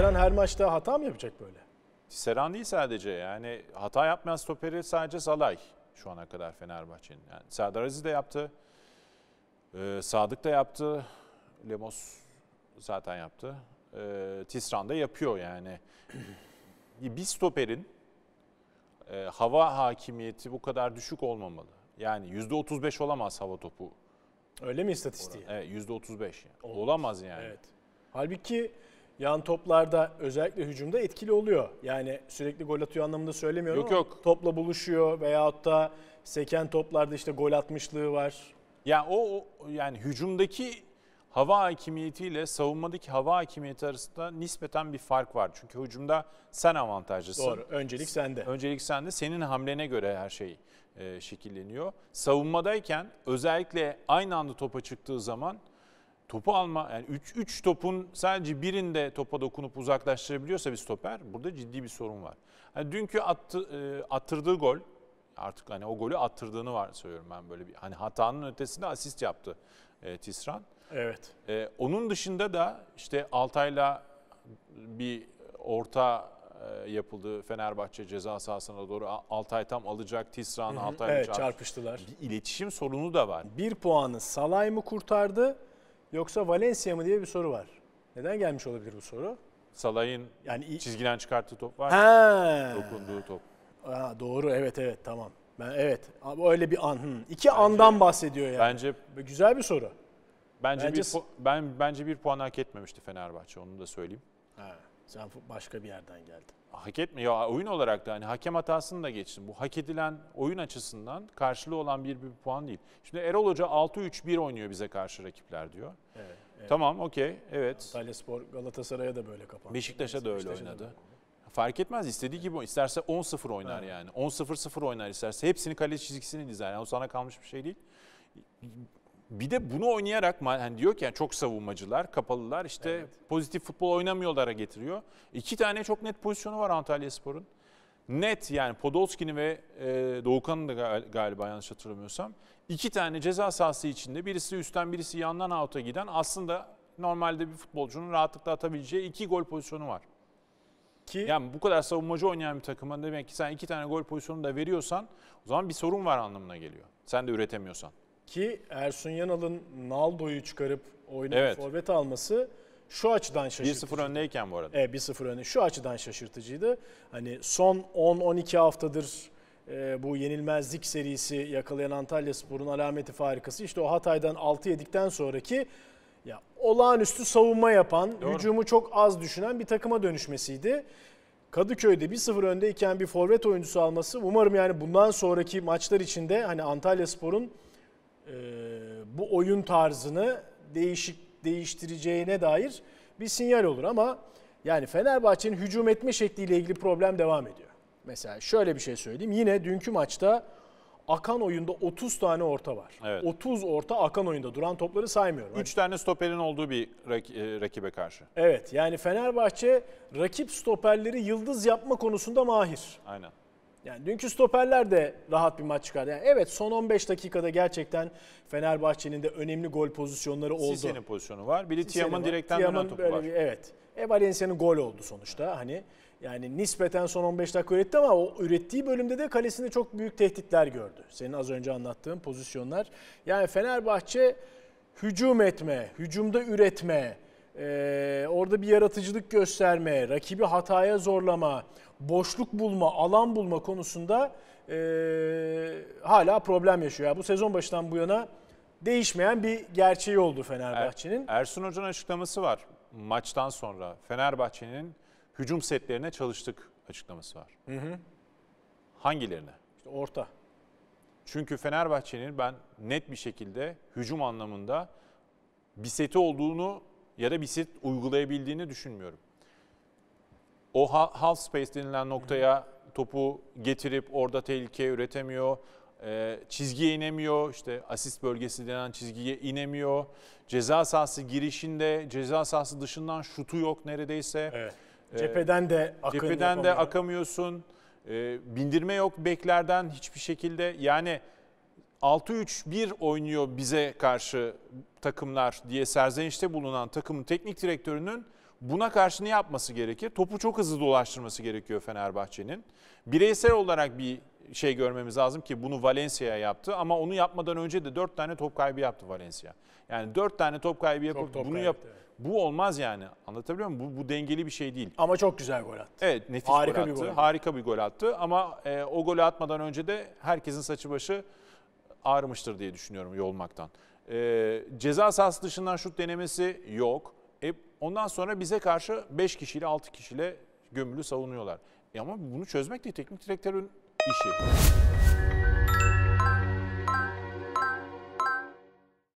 Tisseran her maçta hata mı yapacak böyle? Tisseran değil sadece yani hata yapmayan stoperi sadece Salay şu ana kadar Fenerbahçe'nin. Yani Serdar Aziz de yaptı. Ee, Sadık da yaptı. Lemos zaten yaptı. Ee, Tisran da yapıyor yani. bir stoperin e, hava hakimiyeti bu kadar düşük olmamalı. Yani %35 olamaz hava topu. Öyle mi istatistiği? Evet %35 yani. Olamaz yani. Evet. Halbuki yan toplarda özellikle hücumda etkili oluyor. Yani sürekli gol atıyor anlamında söylemiyorum yok, ama yok. topla buluşuyor veyahut da seken toplarda işte gol atmışlığı var. Ya o, yani hücumdaki hava hakimiyetiyle savunmadaki hava hakimiyeti arasında nispeten bir fark var. Çünkü hücumda sen avantajlısın. Doğru. Öncelik sende. Öncelik sende. Senin hamlene göre her şey e, şekilleniyor. Savunmadayken özellikle aynı anda topa çıktığı zaman topu alma yani 3 3 topun sadece birinde topa dokunup uzaklaştırabiliyorsa bir stoper burada ciddi bir sorun var. Hani dünkü attı, e, attırdığı gol artık hani o golü attırdığını var söylüyorum ben böyle bir hani hatanın ötesinde asist yaptı e, Tisran. Evet. E, onun dışında da işte Altay'la bir orta e, yapıldı Fenerbahçe ceza sahasına doğru Altay tam alacak Tisran Altay'la evet, çarpıştılar. Bir iletişim sorunu da var. Bir puanı Salay mı kurtardı? yoksa Valencia mı diye bir soru var. Neden gelmiş olabilir bu soru? Salah'ın yani çizgiden çıkarttığı top var. He. Dokunduğu top. Aa, doğru evet evet tamam. Ben evet abi öyle bir an. Hı. İki bence, andan bahsediyor yani. Bence güzel bir soru. Bence, bence bir ben bence bir puan hak etmemişti Fenerbahçe onu da söyleyeyim. Ha. Sen başka bir yerden geldin. Hak etmiyor. Oyun olarak da hani hakem hatasını da geçtim. Bu hak edilen oyun açısından karşılığı olan bir, bir puan değil. Şimdi Erol Hoca 6-3-1 oynuyor bize karşı rakipler diyor. Evet. evet. Tamam okey evet. Antalya Spor Galatasaray'a da böyle kapandı. Beşiktaş'a da öyle Beşiktaş'a oynadı. Da Fark etmez istediği gibi isterse 10-0 oynar yani. 10-0-0 oynar isterse hepsini kale çizgisini dizer. Yani o sana kalmış bir şey değil bir de bunu oynayarak hani diyor ki yani çok savunmacılar, kapalılar işte evet. pozitif futbol oynamıyorlara getiriyor. İki tane çok net pozisyonu var Antalya Spor'un. Net yani Podolski'nin ve e, Doğukan'ın da galiba yanlış hatırlamıyorsam. iki tane ceza sahası içinde birisi üstten birisi yandan out'a giden aslında normalde bir futbolcunun rahatlıkla atabileceği iki gol pozisyonu var. Ki, yani bu kadar savunmacı oynayan bir takıma demek ki sen iki tane gol pozisyonu da veriyorsan o zaman bir sorun var anlamına geliyor. Sen de üretemiyorsan. Ki Ersun Yanal'ın Naldo'yu çıkarıp oynayıp Evet. forvet alması şu açıdan şaşırtıcı. 1-0 öndeyken bu arada. E, 1-0 önde. Şu açıdan şaşırtıcıydı. Hani son 10-12 haftadır e, bu yenilmezlik serisi yakalayan Antalya Spor'un alameti farikası. işte o Hatay'dan 6 yedikten sonraki ya olağanüstü savunma yapan, Doğru. hücumu çok az düşünen bir takıma dönüşmesiydi. Kadıköy'de 1-0 öndeyken bir forvet oyuncusu alması umarım yani bundan sonraki maçlar içinde hani Antalya Spor'un e, bu oyun tarzını değişik değiştireceğine dair bir sinyal olur ama yani Fenerbahçe'nin hücum etme şekliyle ilgili problem devam ediyor. Mesela şöyle bir şey söyleyeyim. Yine dünkü maçta akan oyunda 30 tane orta var. Evet. 30 orta akan oyunda duran topları saymıyorum. 3 tane stoperin olduğu bir e, rakibe karşı. Evet yani Fenerbahçe rakip stoperleri yıldız yapma konusunda mahir. Aynen. Yani dünkü stoperler de rahat bir maç çıkardı. Yani evet son 15 dakikada gerçekten Fenerbahçe'nin de önemli gol pozisyonları oldu. Sisi'nin pozisyonu var. Bir de Tiam'ın direkten dönen topu var. Bir, evet. E Valencia'nın gol oldu sonuçta. Hani yani nispeten son 15 dakika üretti ama o ürettiği bölümde de kalesinde çok büyük tehditler gördü. Senin az önce anlattığın pozisyonlar. Yani Fenerbahçe hücum etme, hücumda üretme, ee, orada bir yaratıcılık gösterme, rakibi hataya zorlama, boşluk bulma, alan bulma konusunda ee, hala problem yaşıyor. Yani bu sezon başından bu yana değişmeyen bir gerçeği oldu Fenerbahçe'nin. Er, Ersun Hoca'nın açıklaması var maçtan sonra. Fenerbahçe'nin hücum setlerine çalıştık açıklaması var. Hı hı. Hangilerine? İşte orta. Çünkü Fenerbahçe'nin ben net bir şekilde hücum anlamında bir seti olduğunu ya da BİSİT uygulayabildiğini düşünmüyorum. O half space denilen noktaya topu getirip orada tehlike üretemiyor. Ee, çizgiye inemiyor, işte asist bölgesi denen çizgiye inemiyor. Ceza sahası girişinde, ceza sahası dışından şutu yok neredeyse. Evet. Ee, cepheden de akın Cepheden yapamıyor. de akamıyorsun. Ee, bindirme yok beklerden hiçbir şekilde. Yani 6-3-1 oynuyor bize karşı takımlar diye serzenişte bulunan takımın teknik direktörünün buna karşı ne yapması gerekir? Topu çok hızlı dolaştırması gerekiyor Fenerbahçe'nin. Bireysel olarak bir şey görmemiz lazım ki bunu Valencia yaptı ama onu yapmadan önce de 4 tane top kaybı yaptı Valencia. Yani 4 tane top kaybı yapıp top bunu yap bu olmaz yani. Anlatabiliyor muyum? Bu, bu dengeli bir şey değil. Ama çok güzel gol attı. Evet, nefis harika gol attı. Bir gol. Harika bir gol attı ama e, o golü atmadan önce de herkesin saçı başı ağrımıştır diye düşünüyorum Yolmak'tan. E, ceza sahası dışından şut denemesi yok. E, ondan sonra bize karşı 5 kişiyle 6 kişiyle gömülü savunuyorlar. E ama bunu çözmek de teknik direktörün işi.